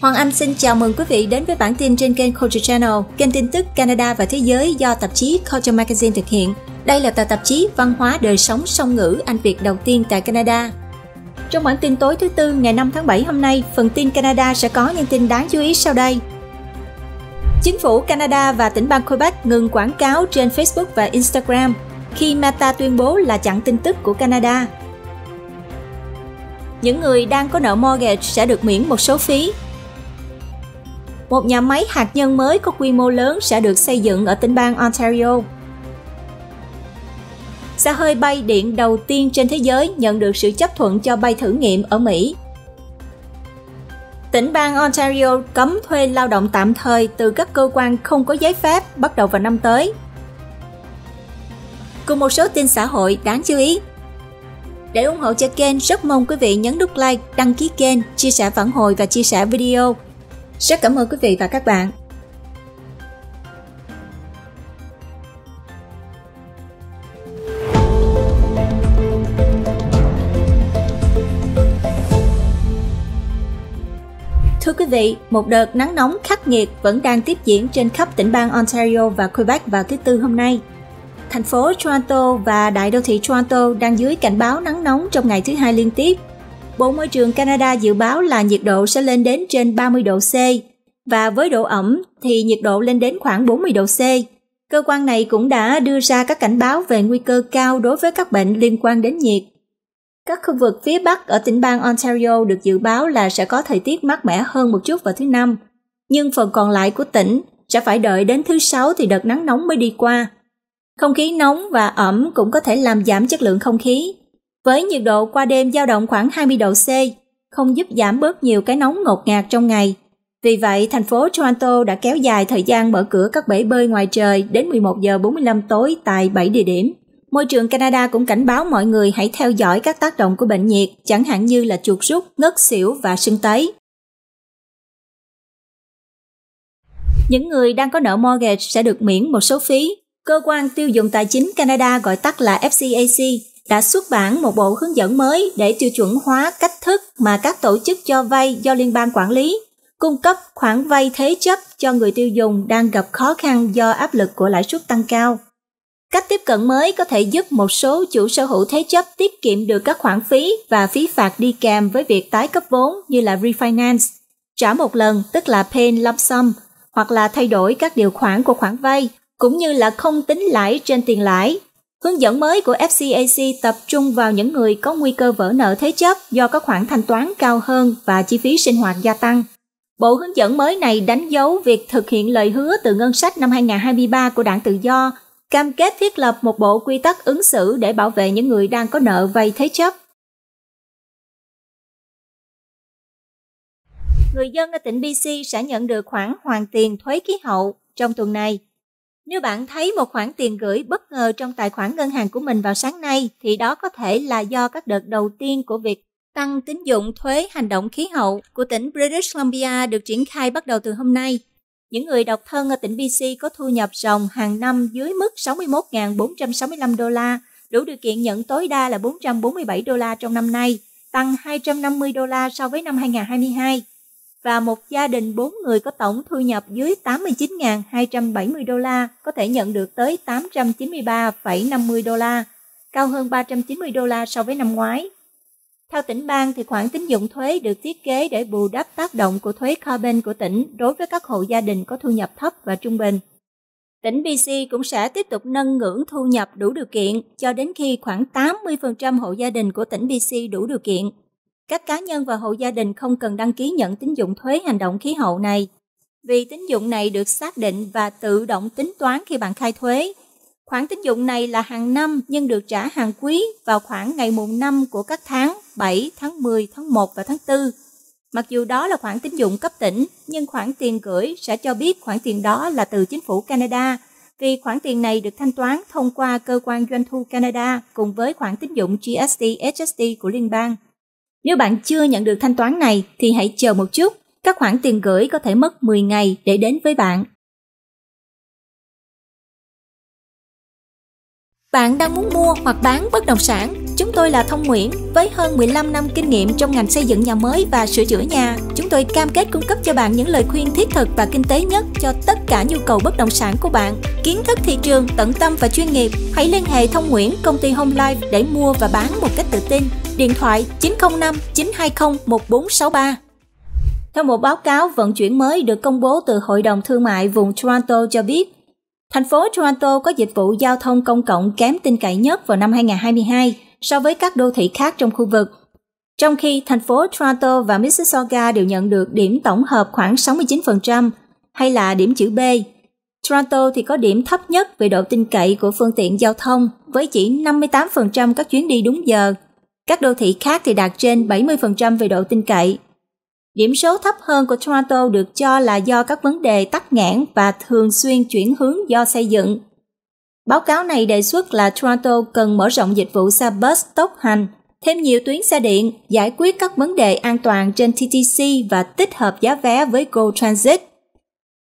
Hoàng Anh xin chào mừng quý vị đến với bản tin trên kênh Culture Channel, kênh tin tức Canada và thế giới do tạp chí Culture Magazine thực hiện. Đây là tờ tạp chí văn hóa đời sống song ngữ Anh Việt đầu tiên tại Canada. Trong bản tin tối thứ tư ngày 5 tháng 7 hôm nay, phần tin Canada sẽ có những tin đáng chú ý sau đây. Chính phủ Canada và tỉnh bang Quebec ngừng quảng cáo trên Facebook và Instagram khi Meta tuyên bố là chặn tin tức của Canada. Những người đang có nợ mortgage sẽ được miễn một số phí một nhà máy hạt nhân mới có quy mô lớn sẽ được xây dựng ở tỉnh bang Ontario. Xe hơi bay điện đầu tiên trên thế giới nhận được sự chấp thuận cho bay thử nghiệm ở Mỹ. Tỉnh bang Ontario cấm thuê lao động tạm thời từ các cơ quan không có giấy phép bắt đầu vào năm tới. Cùng một số tin xã hội đáng chú ý. Để ủng hộ cho kênh, rất mong quý vị nhấn nút like, đăng ký kênh, chia sẻ phản hồi và chia sẻ video rất cảm ơn quý vị và các bạn. Thưa quý vị, một đợt nắng nóng khắc nghiệt vẫn đang tiếp diễn trên khắp tỉnh bang Ontario và Quebec vào thứ Tư hôm nay. Thành phố Toronto và đại đô thị Toronto đang dưới cảnh báo nắng nóng trong ngày thứ hai liên tiếp Bộ Môi trường Canada dự báo là nhiệt độ sẽ lên đến trên 30 độ C và với độ ẩm thì nhiệt độ lên đến khoảng 40 độ C. Cơ quan này cũng đã đưa ra các cảnh báo về nguy cơ cao đối với các bệnh liên quan đến nhiệt. Các khu vực phía Bắc ở tỉnh bang Ontario được dự báo là sẽ có thời tiết mát mẻ hơn một chút vào thứ Năm, nhưng phần còn lại của tỉnh sẽ phải đợi đến thứ Sáu thì đợt nắng nóng mới đi qua. Không khí nóng và ẩm cũng có thể làm giảm chất lượng không khí, với nhiệt độ qua đêm dao động khoảng 20 độ C, không giúp giảm bớt nhiều cái nóng ngột ngạt trong ngày. Vì vậy, thành phố Toronto đã kéo dài thời gian mở cửa các bể bơi ngoài trời đến 11 giờ 45 tối tại 7 địa điểm. Môi trường Canada cũng cảnh báo mọi người hãy theo dõi các tác động của bệnh nhiệt, chẳng hạn như là chuột rút, ngất xỉu và sưng tấy. Những người đang có nợ mortgage sẽ được miễn một số phí. Cơ quan tiêu dùng tài chính Canada gọi tắt là FCAC đã xuất bản một bộ hướng dẫn mới để tiêu chuẩn hóa cách thức mà các tổ chức cho vay do liên bang quản lý cung cấp khoản vay thế chấp cho người tiêu dùng đang gặp khó khăn do áp lực của lãi suất tăng cao. Cách tiếp cận mới có thể giúp một số chủ sở hữu thế chấp tiết kiệm được các khoản phí và phí phạt đi kèm với việc tái cấp vốn như là refinance, trả một lần tức là pay lump sum hoặc là thay đổi các điều khoản của khoản vay cũng như là không tính lãi trên tiền lãi Hướng dẫn mới của FCAC tập trung vào những người có nguy cơ vỡ nợ thế chấp do có khoản thanh toán cao hơn và chi phí sinh hoạt gia tăng. Bộ hướng dẫn mới này đánh dấu việc thực hiện lời hứa từ ngân sách năm 2023 của Đảng Tự Do, cam kết thiết lập một bộ quy tắc ứng xử để bảo vệ những người đang có nợ vay thế chấp. Người dân ở tỉnh BC sẽ nhận được khoản hoàn tiền thuế khí hậu trong tuần này nếu bạn thấy một khoản tiền gửi bất ngờ trong tài khoản ngân hàng của mình vào sáng nay, thì đó có thể là do các đợt đầu tiên của việc tăng tín dụng thuế hành động khí hậu của tỉnh British Columbia được triển khai bắt đầu từ hôm nay. Những người độc thân ở tỉnh BC có thu nhập ròng hàng năm dưới mức 61.465 đô la, đủ điều kiện nhận tối đa là 447 đô la trong năm nay, tăng 250 đô la so với năm 2022 và một gia đình 4 người có tổng thu nhập dưới 89.270 đô la có thể nhận được tới 893,50 đô la, cao hơn 390 đô la so với năm ngoái. Theo tỉnh bang thì khoản tín dụng thuế được thiết kế để bù đắp tác động của thuế carbon của tỉnh đối với các hộ gia đình có thu nhập thấp và trung bình. Tỉnh BC cũng sẽ tiếp tục nâng ngưỡng thu nhập đủ điều kiện cho đến khi khoảng 80% hộ gia đình của tỉnh BC đủ điều kiện các cá nhân và hộ gia đình không cần đăng ký nhận tín dụng thuế hành động khí hậu này, vì tín dụng này được xác định và tự động tính toán khi bạn khai thuế. Khoản tín dụng này là hàng năm nhưng được trả hàng quý vào khoảng ngày mùng 5 của các tháng 7, tháng 10, tháng 1 và tháng 4. Mặc dù đó là khoản tín dụng cấp tỉnh, nhưng khoản tiền gửi sẽ cho biết khoản tiền đó là từ chính phủ Canada, vì khoản tiền này được thanh toán thông qua cơ quan doanh thu Canada cùng với khoản tín dụng GST HST của liên bang. Nếu bạn chưa nhận được thanh toán này thì hãy chờ một chút, các khoản tiền gửi có thể mất 10 ngày để đến với bạn. Bạn đang muốn mua hoặc bán bất động sản? Chúng tôi là Thông Nguyễn với hơn 15 năm kinh nghiệm trong ngành xây dựng nhà mới và sửa chữa nhà. Chúng tôi cam kết cung cấp cho bạn những lời khuyên thiết thực và kinh tế nhất cho tất cả nhu cầu bất động sản của bạn. Kiến thức thị trường, tận tâm và chuyên nghiệp. Hãy liên hệ Thông Nguyễn, công ty Home Life để mua và bán một cách tự tin điện thoại 905 920 1463. Theo một báo cáo vận chuyển mới được công bố từ Hội đồng Thương mại vùng Toronto cho biết, thành phố Toronto có dịch vụ giao thông công cộng kém tin cậy nhất vào năm 2022 so với các đô thị khác trong khu vực. Trong khi thành phố Toronto và Mississauga đều nhận được điểm tổng hợp khoảng 69% hay là điểm chữ B, Toronto thì có điểm thấp nhất về độ tin cậy của phương tiện giao thông với chỉ 58% các chuyến đi đúng giờ – các đô thị khác thì đạt trên 70% về độ tin cậy. Điểm số thấp hơn của Toronto được cho là do các vấn đề tắc nghẽn và thường xuyên chuyển hướng do xây dựng. Báo cáo này đề xuất là Toronto cần mở rộng dịch vụ xe bus tốc hành, thêm nhiều tuyến xe điện, giải quyết các vấn đề an toàn trên TTC và tích hợp giá vé với Go Transit.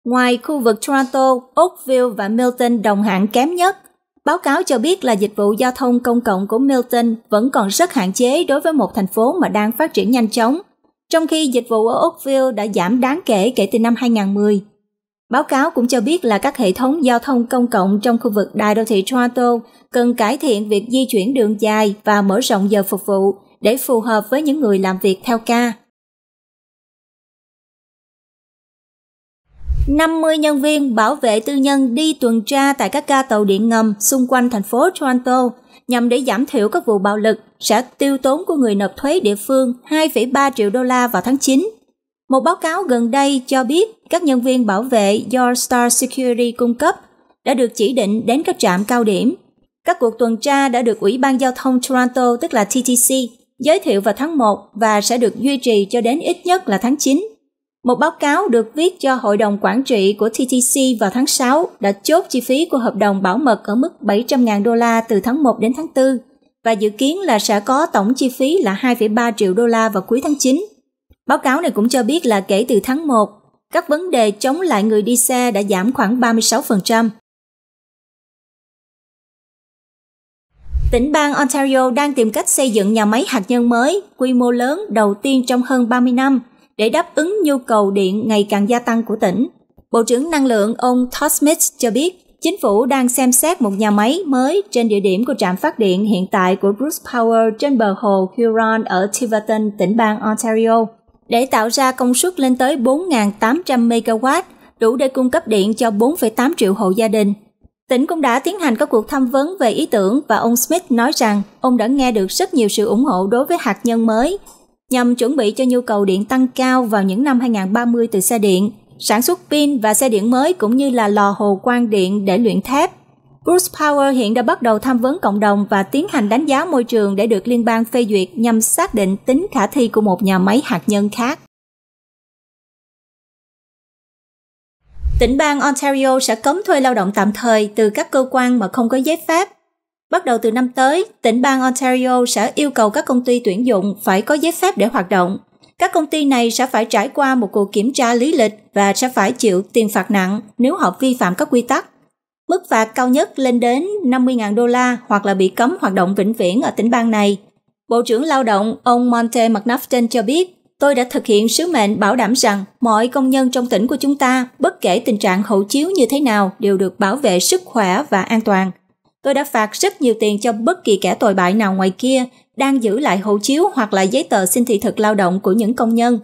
Ngoài khu vực Toronto, Oakville và Milton đồng hạng kém nhất, Báo cáo cho biết là dịch vụ giao thông công cộng của Milton vẫn còn rất hạn chế đối với một thành phố mà đang phát triển nhanh chóng, trong khi dịch vụ ở Oakville đã giảm đáng kể kể từ năm 2010. Báo cáo cũng cho biết là các hệ thống giao thông công cộng trong khu vực đại đô thị Toronto cần cải thiện việc di chuyển đường dài và mở rộng giờ phục vụ để phù hợp với những người làm việc theo ca. 50 nhân viên bảo vệ tư nhân đi tuần tra tại các ga tàu điện ngầm xung quanh thành phố Toronto nhằm để giảm thiểu các vụ bạo lực sẽ tiêu tốn của người nộp thuế địa phương 2,3 triệu đô la vào tháng 9. Một báo cáo gần đây cho biết các nhân viên bảo vệ do Star Security cung cấp đã được chỉ định đến các trạm cao điểm. Các cuộc tuần tra đã được Ủy ban Giao thông Toronto, tức là TTC, giới thiệu vào tháng 1 và sẽ được duy trì cho đến ít nhất là tháng 9. Một báo cáo được viết cho Hội đồng Quản trị của TTC vào tháng 6 đã chốt chi phí của hợp đồng bảo mật ở mức 700.000 đô la từ tháng 1 đến tháng 4 và dự kiến là sẽ có tổng chi phí là 2,3 triệu đô la vào cuối tháng 9. Báo cáo này cũng cho biết là kể từ tháng 1, các vấn đề chống lại người đi xe đã giảm khoảng 36%. Tỉnh bang Ontario đang tìm cách xây dựng nhà máy hạt nhân mới quy mô lớn đầu tiên trong hơn 30 năm – để đáp ứng nhu cầu điện ngày càng gia tăng của tỉnh. Bộ trưởng Năng lượng ông Todd Smith cho biết, chính phủ đang xem xét một nhà máy mới trên địa điểm của trạm phát điện hiện tại của Bruce Power trên bờ hồ Huron ở Tiverton, tỉnh bang Ontario, để tạo ra công suất lên tới 4.800 MW, đủ để cung cấp điện cho 4,8 triệu hộ gia đình. Tỉnh cũng đã tiến hành các cuộc tham vấn về ý tưởng và ông Smith nói rằng ông đã nghe được rất nhiều sự ủng hộ đối với hạt nhân mới nhằm chuẩn bị cho nhu cầu điện tăng cao vào những năm 2030 từ xe điện, sản xuất pin và xe điện mới cũng như là lò hồ quang điện để luyện thép. Bruce Power hiện đã bắt đầu tham vấn cộng đồng và tiến hành đánh giá môi trường để được liên bang phê duyệt nhằm xác định tính khả thi của một nhà máy hạt nhân khác. Tỉnh bang Ontario sẽ cấm thuê lao động tạm thời từ các cơ quan mà không có giấy phép Bắt đầu từ năm tới, tỉnh bang Ontario sẽ yêu cầu các công ty tuyển dụng phải có giấy phép để hoạt động. Các công ty này sẽ phải trải qua một cuộc kiểm tra lý lịch và sẽ phải chịu tiền phạt nặng nếu họ vi phạm các quy tắc. Mức phạt cao nhất lên đến 50.000 đô la hoặc là bị cấm hoạt động vĩnh viễn ở tỉnh bang này. Bộ trưởng Lao động ông Monte McNaughton cho biết, tôi đã thực hiện sứ mệnh bảo đảm rằng mọi công nhân trong tỉnh của chúng ta, bất kể tình trạng hậu chiếu như thế nào, đều được bảo vệ sức khỏe và an toàn – Tôi đã phạt rất nhiều tiền cho bất kỳ kẻ tội bại nào ngoài kia đang giữ lại hộ chiếu hoặc là giấy tờ xin thị thực lao động của những công nhân.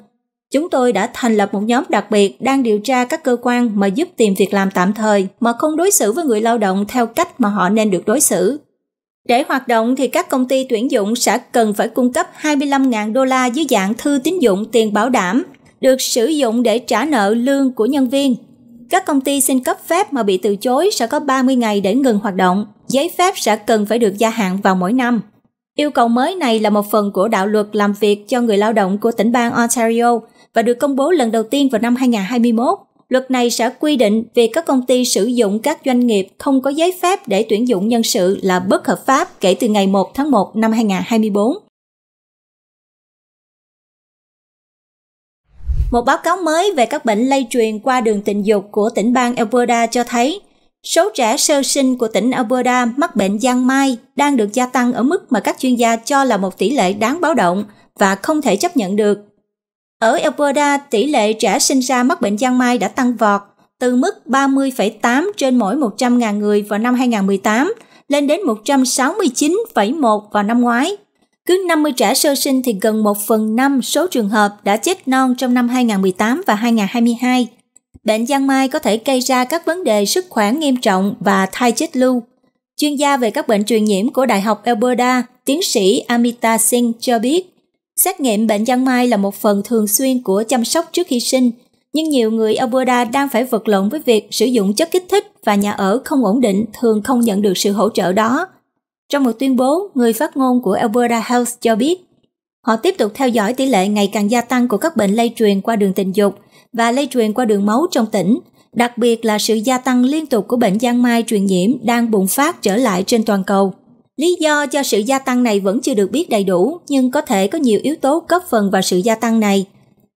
Chúng tôi đã thành lập một nhóm đặc biệt đang điều tra các cơ quan mà giúp tìm việc làm tạm thời mà không đối xử với người lao động theo cách mà họ nên được đối xử. Để hoạt động thì các công ty tuyển dụng sẽ cần phải cung cấp 25.000 đô la dưới dạng thư tín dụng tiền bảo đảm, được sử dụng để trả nợ lương của nhân viên các công ty xin cấp phép mà bị từ chối sẽ có 30 ngày để ngừng hoạt động. Giấy phép sẽ cần phải được gia hạn vào mỗi năm. Yêu cầu mới này là một phần của đạo luật làm việc cho người lao động của tỉnh bang Ontario và được công bố lần đầu tiên vào năm 2021. Luật này sẽ quy định việc các công ty sử dụng các doanh nghiệp không có giấy phép để tuyển dụng nhân sự là bất hợp pháp kể từ ngày 1 tháng 1 năm 2024. Một báo cáo mới về các bệnh lây truyền qua đường tình dục của tỉnh bang Alberta cho thấy số trẻ sơ sinh của tỉnh Alberta mắc bệnh giang mai đang được gia tăng ở mức mà các chuyên gia cho là một tỷ lệ đáng báo động và không thể chấp nhận được. Ở Alberta, tỷ lệ trẻ sinh ra mắc bệnh giang mai đã tăng vọt từ mức 30,8 trên mỗi 100.000 người vào năm 2018 lên đến 169,1 vào năm ngoái. Cứ 50 trẻ sơ sinh thì gần 1 phần 5 số trường hợp đã chết non trong năm 2018 và 2022. Bệnh giang mai có thể gây ra các vấn đề sức khỏe nghiêm trọng và thai chết lưu. Chuyên gia về các bệnh truyền nhiễm của Đại học Alberta, tiến sĩ Amita Singh cho biết, xét nghiệm bệnh giang mai là một phần thường xuyên của chăm sóc trước khi sinh, nhưng nhiều người Alberta đang phải vật lộn với việc sử dụng chất kích thích và nhà ở không ổn định thường không nhận được sự hỗ trợ đó – trong một tuyên bố, người phát ngôn của Alberta Health cho biết, họ tiếp tục theo dõi tỷ lệ ngày càng gia tăng của các bệnh lây truyền qua đường tình dục và lây truyền qua đường máu trong tỉnh, đặc biệt là sự gia tăng liên tục của bệnh giang mai truyền nhiễm đang bùng phát trở lại trên toàn cầu. Lý do cho sự gia tăng này vẫn chưa được biết đầy đủ, nhưng có thể có nhiều yếu tố góp phần vào sự gia tăng này.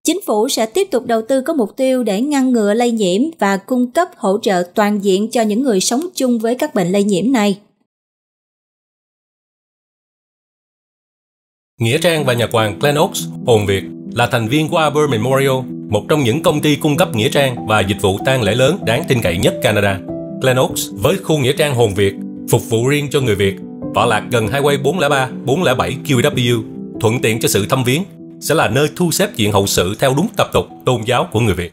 Chính phủ sẽ tiếp tục đầu tư có mục tiêu để ngăn ngừa lây nhiễm và cung cấp hỗ trợ toàn diện cho những người sống chung với các bệnh lây nhiễm này. Nghĩa Trang và nhà quàng Glen Oaks, Hồn Việt là thành viên của Arbor Memorial, một trong những công ty cung cấp nghĩa trang và dịch vụ tang lễ lớn đáng tin cậy nhất Canada. Glen Oaks với khu nghĩa trang Hồn Việt phục vụ riêng cho người Việt, tọa lạc gần highway 403, 407 QW, thuận tiện cho sự thăm viếng, sẽ là nơi thu xếp diện hậu sự theo đúng tập tục tôn giáo của người Việt.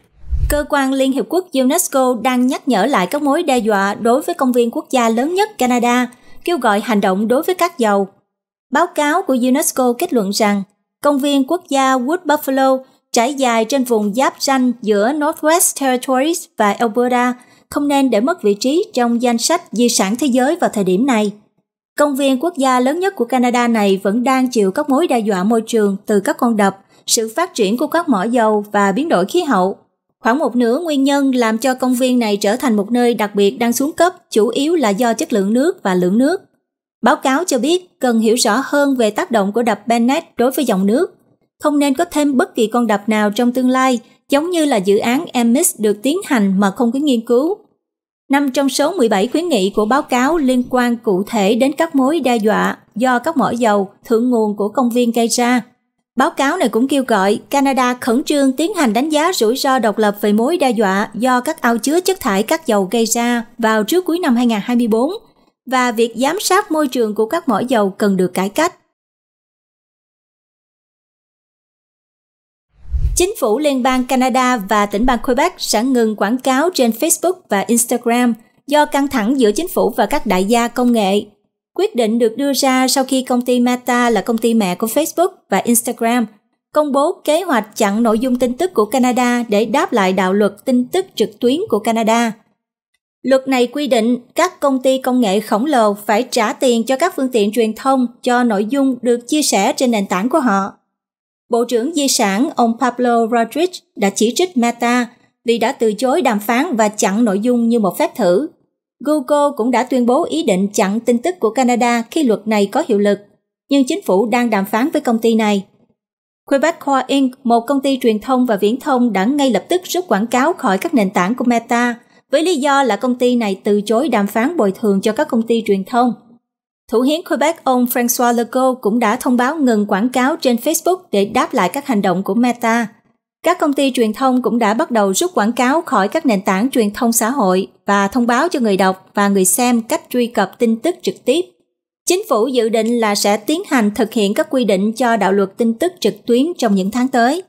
Cơ quan Liên Hiệp Quốc UNESCO đang nhắc nhở lại các mối đe dọa đối với công viên quốc gia lớn nhất Canada, kêu gọi hành động đối với các dầu. Báo cáo của UNESCO kết luận rằng công viên quốc gia Wood Buffalo trải dài trên vùng giáp ranh giữa Northwest Territories và Alberta không nên để mất vị trí trong danh sách di sản thế giới vào thời điểm này. Công viên quốc gia lớn nhất của Canada này vẫn đang chịu các mối đe dọa môi trường từ các con đập, sự phát triển của các mỏ dầu và biến đổi khí hậu. Khoảng một nửa nguyên nhân làm cho công viên này trở thành một nơi đặc biệt đang xuống cấp chủ yếu là do chất lượng nước và lượng nước. Báo cáo cho biết cần hiểu rõ hơn về tác động của đập Bennett đối với dòng nước. Không nên có thêm bất kỳ con đập nào trong tương lai, giống như là dự án EMIS được tiến hành mà không có nghiên cứu. Năm trong số 17 khuyến nghị của báo cáo liên quan cụ thể đến các mối đe dọa do các mỏ dầu thượng nguồn của công viên gây ra. Báo cáo này cũng kêu gọi Canada khẩn trương tiến hành đánh giá rủi ro độc lập về mối đe dọa do các ao chứa chất thải các dầu gây ra vào trước cuối năm 2024 và việc giám sát môi trường của các mỏ dầu cần được cải cách. Chính phủ Liên bang Canada và tỉnh bang Quebec sẽ ngừng quảng cáo trên Facebook và Instagram do căng thẳng giữa chính phủ và các đại gia công nghệ. Quyết định được đưa ra sau khi công ty Meta là công ty mẹ của Facebook và Instagram công bố kế hoạch chặn nội dung tin tức của Canada để đáp lại đạo luật tin tức trực tuyến của Canada – Luật này quy định các công ty công nghệ khổng lồ phải trả tiền cho các phương tiện truyền thông cho nội dung được chia sẻ trên nền tảng của họ. Bộ trưởng Di sản ông Pablo Rodriguez đã chỉ trích Meta vì đã từ chối đàm phán và chặn nội dung như một phép thử. Google cũng đã tuyên bố ý định chặn tin tức của Canada khi luật này có hiệu lực, nhưng chính phủ đang đàm phán với công ty này. Quebecor Inc., một công ty truyền thông và viễn thông đã ngay lập tức rút quảng cáo khỏi các nền tảng của Meta – với lý do là công ty này từ chối đàm phán bồi thường cho các công ty truyền thông. Thủ hiến Quebec ông François Legault cũng đã thông báo ngừng quảng cáo trên Facebook để đáp lại các hành động của Meta. Các công ty truyền thông cũng đã bắt đầu rút quảng cáo khỏi các nền tảng truyền thông xã hội và thông báo cho người đọc và người xem cách truy cập tin tức trực tiếp. Chính phủ dự định là sẽ tiến hành thực hiện các quy định cho đạo luật tin tức trực tuyến trong những tháng tới.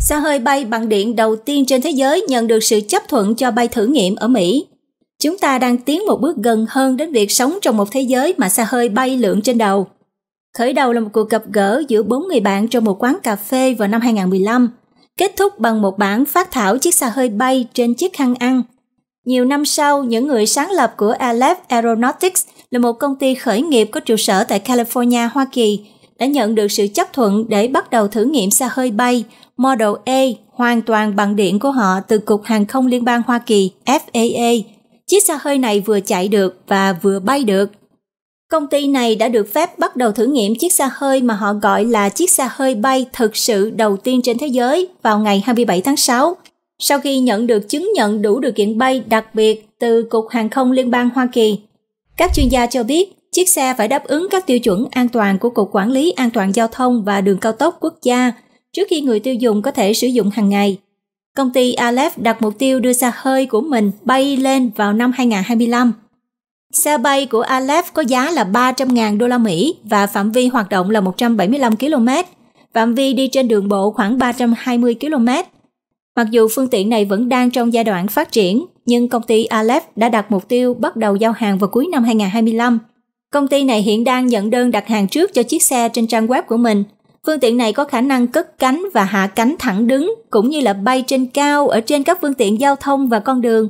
xe hơi bay bằng điện đầu tiên trên thế giới nhận được sự chấp thuận cho bay thử nghiệm ở Mỹ. Chúng ta đang tiến một bước gần hơn đến việc sống trong một thế giới mà xe hơi bay lượn trên đầu. Khởi đầu là một cuộc gặp gỡ giữa bốn người bạn trong một quán cà phê vào năm 2015, kết thúc bằng một bản phát thảo chiếc xe hơi bay trên chiếc khăn ăn. Nhiều năm sau, những người sáng lập của Aleph Aeronautics là một công ty khởi nghiệp có trụ sở tại California, Hoa Kỳ, đã nhận được sự chấp thuận để bắt đầu thử nghiệm xe hơi bay Model A hoàn toàn bằng điện của họ từ Cục Hàng không Liên bang Hoa Kỳ FAA. Chiếc xe hơi này vừa chạy được và vừa bay được. Công ty này đã được phép bắt đầu thử nghiệm chiếc xe hơi mà họ gọi là chiếc xe hơi bay thực sự đầu tiên trên thế giới vào ngày 27 tháng 6, sau khi nhận được chứng nhận đủ điều kiện bay đặc biệt từ Cục Hàng không Liên bang Hoa Kỳ. Các chuyên gia cho biết, chiếc xe phải đáp ứng các tiêu chuẩn an toàn của Cục Quản lý An toàn Giao thông và Đường Cao tốc Quốc gia – trước khi người tiêu dùng có thể sử dụng hàng ngày. Công ty Aleph đặt mục tiêu đưa xe hơi của mình bay lên vào năm 2025. Xe bay của Aleph có giá là 300.000 đô la Mỹ và phạm vi hoạt động là 175 km. Phạm vi đi trên đường bộ khoảng 320 km. Mặc dù phương tiện này vẫn đang trong giai đoạn phát triển, nhưng công ty Aleph đã đặt mục tiêu bắt đầu giao hàng vào cuối năm 2025. Công ty này hiện đang nhận đơn đặt hàng trước cho chiếc xe trên trang web của mình Phương tiện này có khả năng cất cánh và hạ cánh thẳng đứng, cũng như là bay trên cao ở trên các phương tiện giao thông và con đường.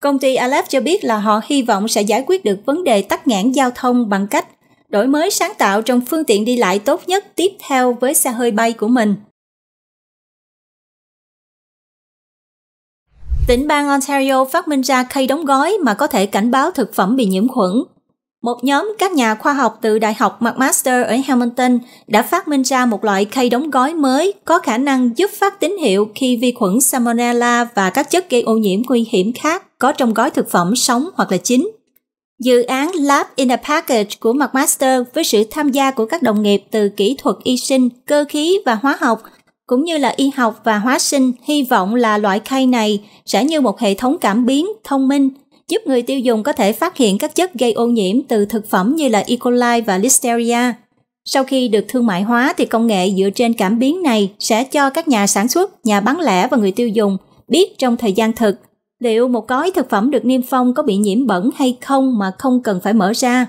Công ty Aleph cho biết là họ hy vọng sẽ giải quyết được vấn đề tắc nghẽn giao thông bằng cách đổi mới sáng tạo trong phương tiện đi lại tốt nhất tiếp theo với xe hơi bay của mình. Tỉnh bang Ontario phát minh ra khay đóng gói mà có thể cảnh báo thực phẩm bị nhiễm khuẩn một nhóm các nhà khoa học từ Đại học McMaster ở Hamilton đã phát minh ra một loại khay đóng gói mới có khả năng giúp phát tín hiệu khi vi khuẩn Salmonella và các chất gây ô nhiễm nguy hiểm khác có trong gói thực phẩm sống hoặc là chín. Dự án Lab in a Package của McMaster với sự tham gia của các đồng nghiệp từ kỹ thuật y sinh, cơ khí và hóa học, cũng như là y học và hóa sinh hy vọng là loại khay này sẽ như một hệ thống cảm biến thông minh – giúp người tiêu dùng có thể phát hiện các chất gây ô nhiễm từ thực phẩm như là E. coli và Listeria. Sau khi được thương mại hóa thì công nghệ dựa trên cảm biến này sẽ cho các nhà sản xuất, nhà bán lẻ và người tiêu dùng biết trong thời gian thực liệu một gói thực phẩm được niêm phong có bị nhiễm bẩn hay không mà không cần phải mở ra.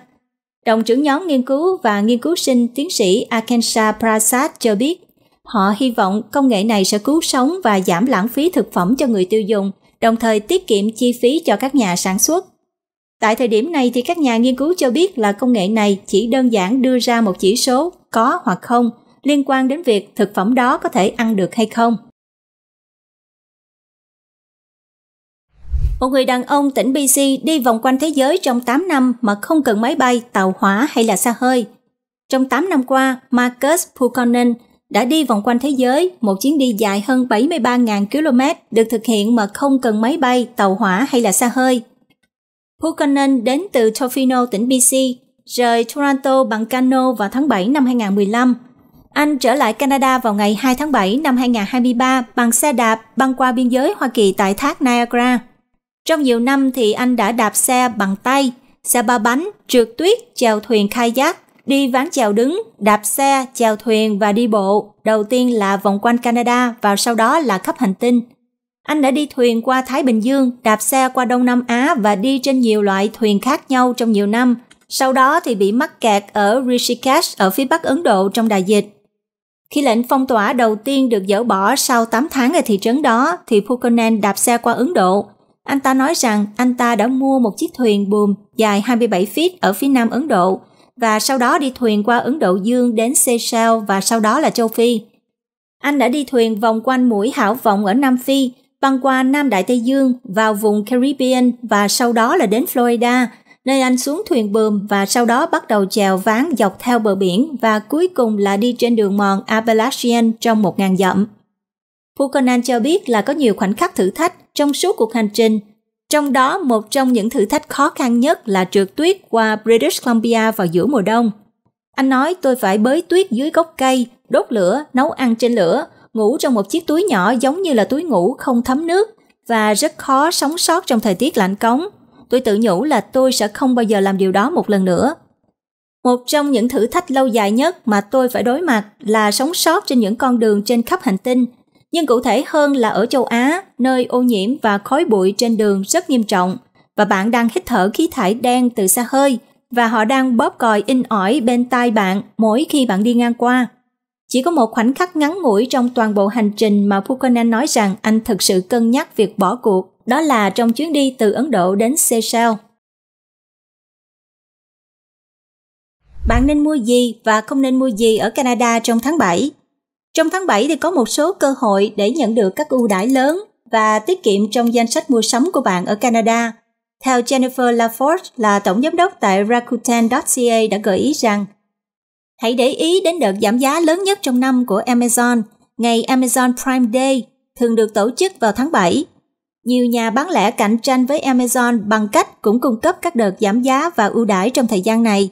Đồng trưởng nhóm nghiên cứu và nghiên cứu sinh tiến sĩ Akensha Prasad cho biết, họ hy vọng công nghệ này sẽ cứu sống và giảm lãng phí thực phẩm cho người tiêu dùng đồng thời tiết kiệm chi phí cho các nhà sản xuất. Tại thời điểm này thì các nhà nghiên cứu cho biết là công nghệ này chỉ đơn giản đưa ra một chỉ số có hoặc không liên quan đến việc thực phẩm đó có thể ăn được hay không. Một người đàn ông tỉnh BC đi vòng quanh thế giới trong 8 năm mà không cần máy bay, tàu hỏa hay là xa hơi. Trong 8 năm qua, Marcus Pukonen đã đi vòng quanh thế giới, một chuyến đi dài hơn 73.000 km được thực hiện mà không cần máy bay, tàu hỏa hay là xa hơi. Buchanan đến từ Tofino, tỉnh BC, rời Toronto bằng cano vào tháng 7 năm 2015. Anh trở lại Canada vào ngày 2 tháng 7 năm 2023 bằng xe đạp băng qua biên giới Hoa Kỳ tại thác Niagara. Trong nhiều năm thì anh đã đạp xe bằng tay, xe ba bánh, trượt tuyết, chèo thuyền kayak, đi ván chèo đứng, đạp xe, chèo thuyền và đi bộ. Đầu tiên là vòng quanh Canada và sau đó là khắp hành tinh. Anh đã đi thuyền qua Thái Bình Dương, đạp xe qua Đông Nam Á và đi trên nhiều loại thuyền khác nhau trong nhiều năm. Sau đó thì bị mắc kẹt ở Rishikesh ở phía bắc Ấn Độ trong đại dịch. Khi lệnh phong tỏa đầu tiên được dỡ bỏ sau 8 tháng ở thị trấn đó thì Pukkonen đạp xe qua Ấn Độ. Anh ta nói rằng anh ta đã mua một chiếc thuyền buồm dài 27 feet ở phía nam Ấn Độ – và sau đó đi thuyền qua Ấn Độ Dương đến Seychelles và sau đó là châu Phi. Anh đã đi thuyền vòng quanh mũi hảo vọng ở Nam Phi, băng qua Nam Đại Tây Dương vào vùng Caribbean và sau đó là đến Florida, nơi anh xuống thuyền buồm và sau đó bắt đầu chèo ván dọc theo bờ biển và cuối cùng là đi trên đường mòn Appalachian trong một ngàn dặm. pukonan cho biết là có nhiều khoảnh khắc thử thách trong suốt cuộc hành trình trong đó, một trong những thử thách khó khăn nhất là trượt tuyết qua British Columbia vào giữa mùa đông. Anh nói tôi phải bới tuyết dưới gốc cây, đốt lửa, nấu ăn trên lửa, ngủ trong một chiếc túi nhỏ giống như là túi ngủ không thấm nước và rất khó sống sót trong thời tiết lạnh cống. Tôi tự nhủ là tôi sẽ không bao giờ làm điều đó một lần nữa. Một trong những thử thách lâu dài nhất mà tôi phải đối mặt là sống sót trên những con đường trên khắp hành tinh nhưng cụ thể hơn là ở châu Á, nơi ô nhiễm và khói bụi trên đường rất nghiêm trọng, và bạn đang hít thở khí thải đen từ xa hơi, và họ đang bóp còi in ỏi bên tai bạn mỗi khi bạn đi ngang qua. Chỉ có một khoảnh khắc ngắn ngủi trong toàn bộ hành trình mà Pukkonen nói rằng anh thực sự cân nhắc việc bỏ cuộc, đó là trong chuyến đi từ Ấn Độ đến Seychelles. Bạn nên mua gì và không nên mua gì ở Canada trong tháng 7? Trong tháng 7 thì có một số cơ hội để nhận được các ưu đãi lớn và tiết kiệm trong danh sách mua sắm của bạn ở Canada. Theo Jennifer LaForge là tổng giám đốc tại Rakuten.ca đã gợi ý rằng Hãy để ý đến đợt giảm giá lớn nhất trong năm của Amazon, ngày Amazon Prime Day, thường được tổ chức vào tháng 7. Nhiều nhà bán lẻ cạnh tranh với Amazon bằng cách cũng cung cấp các đợt giảm giá và ưu đãi trong thời gian này,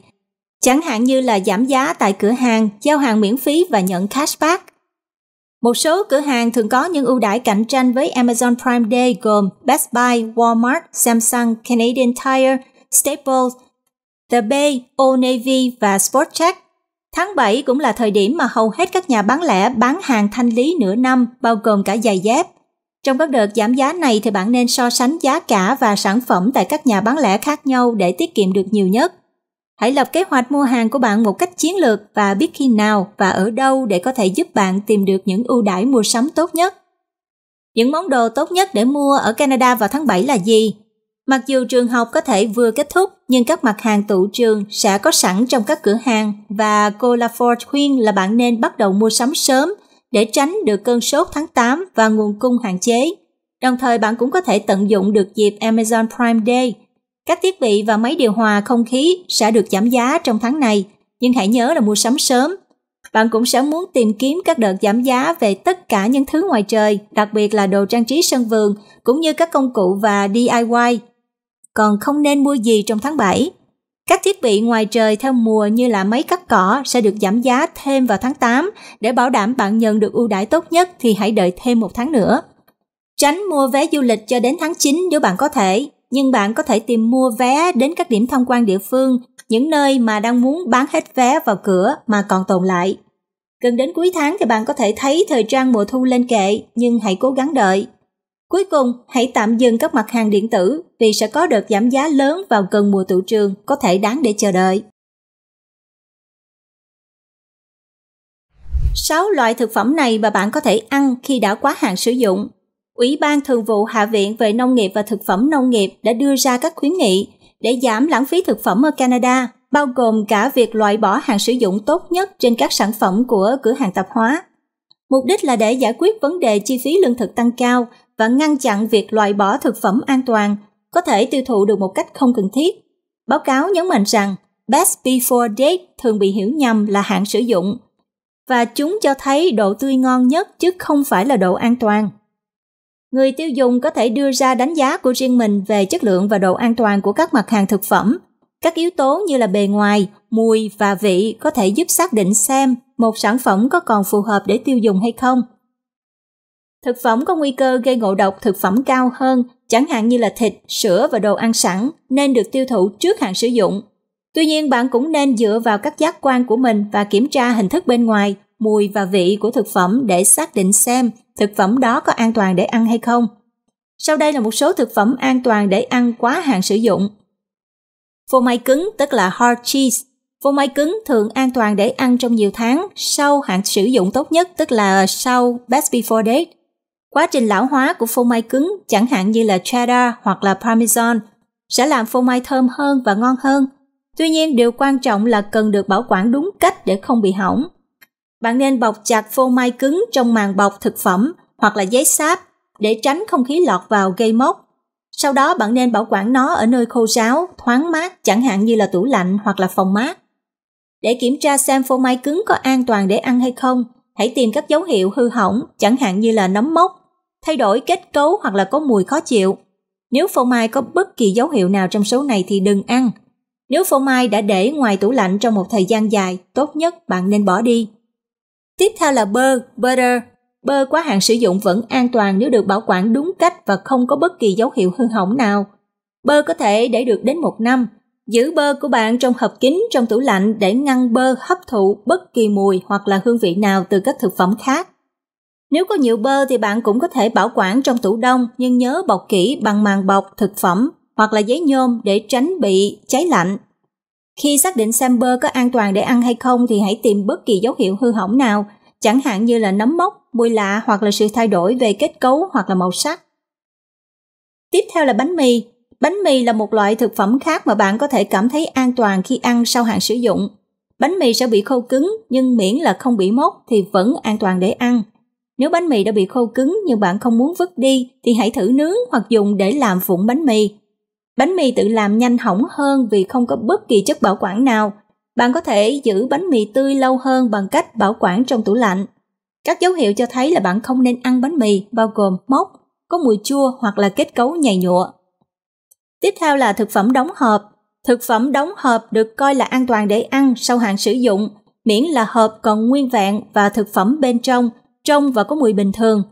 chẳng hạn như là giảm giá tại cửa hàng, giao hàng miễn phí và nhận cashback. Một số cửa hàng thường có những ưu đãi cạnh tranh với Amazon Prime Day gồm Best Buy, Walmart, Samsung, Canadian Tire, Staples, The Bay, Old Navy và Sportcheck. Tháng 7 cũng là thời điểm mà hầu hết các nhà bán lẻ bán hàng thanh lý nửa năm, bao gồm cả giày dép. Trong các đợt giảm giá này thì bạn nên so sánh giá cả và sản phẩm tại các nhà bán lẻ khác nhau để tiết kiệm được nhiều nhất. Hãy lập kế hoạch mua hàng của bạn một cách chiến lược và biết khi nào và ở đâu để có thể giúp bạn tìm được những ưu đãi mua sắm tốt nhất. Những món đồ tốt nhất để mua ở Canada vào tháng 7 là gì? Mặc dù trường học có thể vừa kết thúc, nhưng các mặt hàng tụ trường sẽ có sẵn trong các cửa hàng và cô Laforge khuyên là bạn nên bắt đầu mua sắm sớm để tránh được cơn sốt tháng 8 và nguồn cung hạn chế. Đồng thời bạn cũng có thể tận dụng được dịp Amazon Prime Day – các thiết bị và máy điều hòa không khí sẽ được giảm giá trong tháng này, nhưng hãy nhớ là mua sắm sớm. Bạn cũng sẽ muốn tìm kiếm các đợt giảm giá về tất cả những thứ ngoài trời, đặc biệt là đồ trang trí sân vườn, cũng như các công cụ và DIY. Còn không nên mua gì trong tháng 7. Các thiết bị ngoài trời theo mùa như là máy cắt cỏ sẽ được giảm giá thêm vào tháng 8 để bảo đảm bạn nhận được ưu đãi tốt nhất thì hãy đợi thêm một tháng nữa. Tránh mua vé du lịch cho đến tháng 9 nếu bạn có thể nhưng bạn có thể tìm mua vé đến các điểm tham quan địa phương, những nơi mà đang muốn bán hết vé vào cửa mà còn tồn lại. Gần đến cuối tháng thì bạn có thể thấy thời trang mùa thu lên kệ, nhưng hãy cố gắng đợi. Cuối cùng, hãy tạm dừng các mặt hàng điện tử vì sẽ có đợt giảm giá lớn vào gần mùa tụ trường có thể đáng để chờ đợi. 6 loại thực phẩm này mà bạn có thể ăn khi đã quá hạn sử dụng. Ủy ban Thường vụ Hạ viện về Nông nghiệp và Thực phẩm Nông nghiệp đã đưa ra các khuyến nghị để giảm lãng phí thực phẩm ở Canada, bao gồm cả việc loại bỏ hàng sử dụng tốt nhất trên các sản phẩm của cửa hàng tạp hóa. Mục đích là để giải quyết vấn đề chi phí lương thực tăng cao và ngăn chặn việc loại bỏ thực phẩm an toàn có thể tiêu thụ được một cách không cần thiết. Báo cáo nhấn mạnh rằng best before date thường bị hiểu nhầm là hạn sử dụng và chúng cho thấy độ tươi ngon nhất chứ không phải là độ an toàn người tiêu dùng có thể đưa ra đánh giá của riêng mình về chất lượng và độ an toàn của các mặt hàng thực phẩm các yếu tố như là bề ngoài mùi và vị có thể giúp xác định xem một sản phẩm có còn phù hợp để tiêu dùng hay không thực phẩm có nguy cơ gây ngộ độc thực phẩm cao hơn chẳng hạn như là thịt sữa và đồ ăn sẵn nên được tiêu thụ trước hạn sử dụng tuy nhiên bạn cũng nên dựa vào các giác quan của mình và kiểm tra hình thức bên ngoài mùi và vị của thực phẩm để xác định xem thực phẩm đó có an toàn để ăn hay không. Sau đây là một số thực phẩm an toàn để ăn quá hạn sử dụng. Phô mai cứng tức là hard cheese. Phô mai cứng thường an toàn để ăn trong nhiều tháng sau hạn sử dụng tốt nhất tức là sau best before date. Quá trình lão hóa của phô mai cứng chẳng hạn như là cheddar hoặc là parmesan sẽ làm phô mai thơm hơn và ngon hơn. Tuy nhiên điều quan trọng là cần được bảo quản đúng cách để không bị hỏng. Bạn nên bọc chặt phô mai cứng trong màng bọc thực phẩm hoặc là giấy sáp để tránh không khí lọt vào gây mốc. Sau đó bạn nên bảo quản nó ở nơi khô ráo, thoáng mát chẳng hạn như là tủ lạnh hoặc là phòng mát. Để kiểm tra xem phô mai cứng có an toàn để ăn hay không, hãy tìm các dấu hiệu hư hỏng chẳng hạn như là nấm mốc, thay đổi kết cấu hoặc là có mùi khó chịu. Nếu phô mai có bất kỳ dấu hiệu nào trong số này thì đừng ăn. Nếu phô mai đã để ngoài tủ lạnh trong một thời gian dài, tốt nhất bạn nên bỏ đi. Tiếp theo là bơ, butter. Bơ quá hạn sử dụng vẫn an toàn nếu được bảo quản đúng cách và không có bất kỳ dấu hiệu hư hỏng nào. Bơ có thể để được đến một năm. Giữ bơ của bạn trong hộp kín trong tủ lạnh để ngăn bơ hấp thụ bất kỳ mùi hoặc là hương vị nào từ các thực phẩm khác. Nếu có nhiều bơ thì bạn cũng có thể bảo quản trong tủ đông nhưng nhớ bọc kỹ bằng màng bọc thực phẩm hoặc là giấy nhôm để tránh bị cháy lạnh. Khi xác định samper có an toàn để ăn hay không thì hãy tìm bất kỳ dấu hiệu hư hỏng nào, chẳng hạn như là nấm mốc, mùi lạ hoặc là sự thay đổi về kết cấu hoặc là màu sắc. Tiếp theo là bánh mì. Bánh mì là một loại thực phẩm khác mà bạn có thể cảm thấy an toàn khi ăn sau hạn sử dụng. Bánh mì sẽ bị khô cứng nhưng miễn là không bị mốc thì vẫn an toàn để ăn. Nếu bánh mì đã bị khô cứng nhưng bạn không muốn vứt đi thì hãy thử nướng hoặc dùng để làm vụn bánh mì. Bánh mì tự làm nhanh hỏng hơn vì không có bất kỳ chất bảo quản nào. Bạn có thể giữ bánh mì tươi lâu hơn bằng cách bảo quản trong tủ lạnh. Các dấu hiệu cho thấy là bạn không nên ăn bánh mì bao gồm mốc, có mùi chua hoặc là kết cấu nhầy nhụa. Tiếp theo là thực phẩm đóng hộp. Thực phẩm đóng hộp được coi là an toàn để ăn sau hạn sử dụng, miễn là hộp còn nguyên vẹn và thực phẩm bên trong, trong và có mùi bình thường,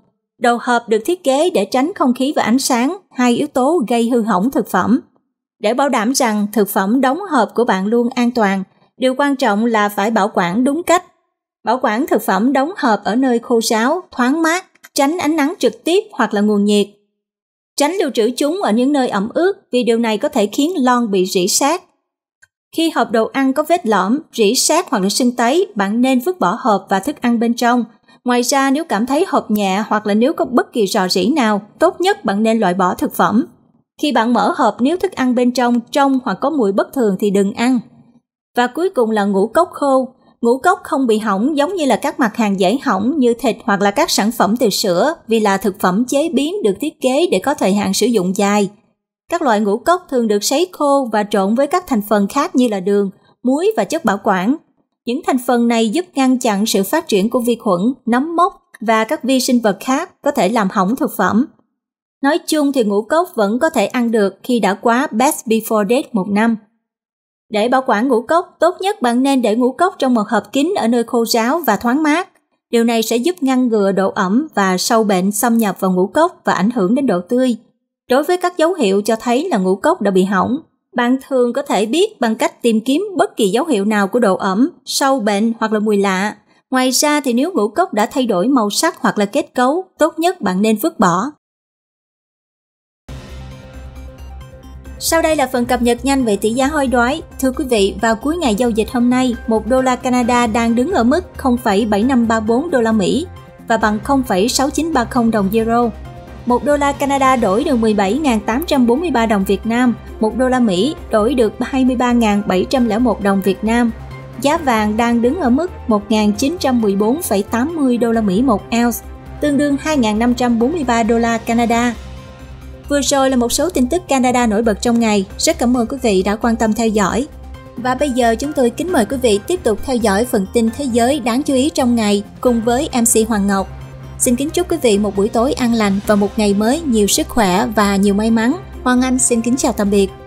đầu hộp được thiết kế để tránh không khí và ánh sáng, hai yếu tố gây hư hỏng thực phẩm. Để bảo đảm rằng thực phẩm đóng hộp của bạn luôn an toàn, điều quan trọng là phải bảo quản đúng cách. Bảo quản thực phẩm đóng hộp ở nơi khô ráo, thoáng mát, tránh ánh nắng trực tiếp hoặc là nguồn nhiệt. Tránh lưu trữ chúng ở những nơi ẩm ướt vì điều này có thể khiến lon bị rỉ sát. Khi hộp đồ ăn có vết lõm, rỉ sát hoặc là sưng tấy, bạn nên vứt bỏ hộp và thức ăn bên trong Ngoài ra nếu cảm thấy hộp nhẹ hoặc là nếu có bất kỳ rò rỉ nào, tốt nhất bạn nên loại bỏ thực phẩm. Khi bạn mở hộp nếu thức ăn bên trong trong hoặc có mùi bất thường thì đừng ăn. Và cuối cùng là ngũ cốc khô. Ngũ cốc không bị hỏng giống như là các mặt hàng dễ hỏng như thịt hoặc là các sản phẩm từ sữa vì là thực phẩm chế biến được thiết kế để có thời hạn sử dụng dài. Các loại ngũ cốc thường được sấy khô và trộn với các thành phần khác như là đường, muối và chất bảo quản những thành phần này giúp ngăn chặn sự phát triển của vi khuẩn, nấm mốc và các vi sinh vật khác có thể làm hỏng thực phẩm. Nói chung thì ngũ cốc vẫn có thể ăn được khi đã quá best before date một năm. Để bảo quản ngũ cốc, tốt nhất bạn nên để ngũ cốc trong một hộp kín ở nơi khô ráo và thoáng mát. Điều này sẽ giúp ngăn ngừa độ ẩm và sâu bệnh xâm nhập vào ngũ cốc và ảnh hưởng đến độ tươi. Đối với các dấu hiệu cho thấy là ngũ cốc đã bị hỏng, bạn thường có thể biết bằng cách tìm kiếm bất kỳ dấu hiệu nào của độ ẩm, sâu bệnh hoặc là mùi lạ. Ngoài ra thì nếu ngũ cốc đã thay đổi màu sắc hoặc là kết cấu, tốt nhất bạn nên vứt bỏ. Sau đây là phần cập nhật nhanh về tỷ giá hối đoái. Thưa quý vị, vào cuối ngày giao dịch hôm nay, 1 đô la Canada đang đứng ở mức 0,7534 đô la Mỹ và bằng 0,6930 đồng euro. 1 đô la Canada đổi được 17.843 đồng Việt Nam, 1 đô la Mỹ đổi được 23.701 đồng Việt Nam. Giá vàng đang đứng ở mức 1.914,80 đô la Mỹ một ounce, tương đương 2.543 đô la Canada. Vừa rồi là một số tin tức Canada nổi bật trong ngày. Rất cảm ơn quý vị đã quan tâm theo dõi. Và bây giờ chúng tôi kính mời quý vị tiếp tục theo dõi phần tin thế giới đáng chú ý trong ngày cùng với MC Hoàng Ngọc. Xin kính chúc quý vị một buổi tối an lành và một ngày mới nhiều sức khỏe và nhiều may mắn. Hoàng Anh xin kính chào tạm biệt.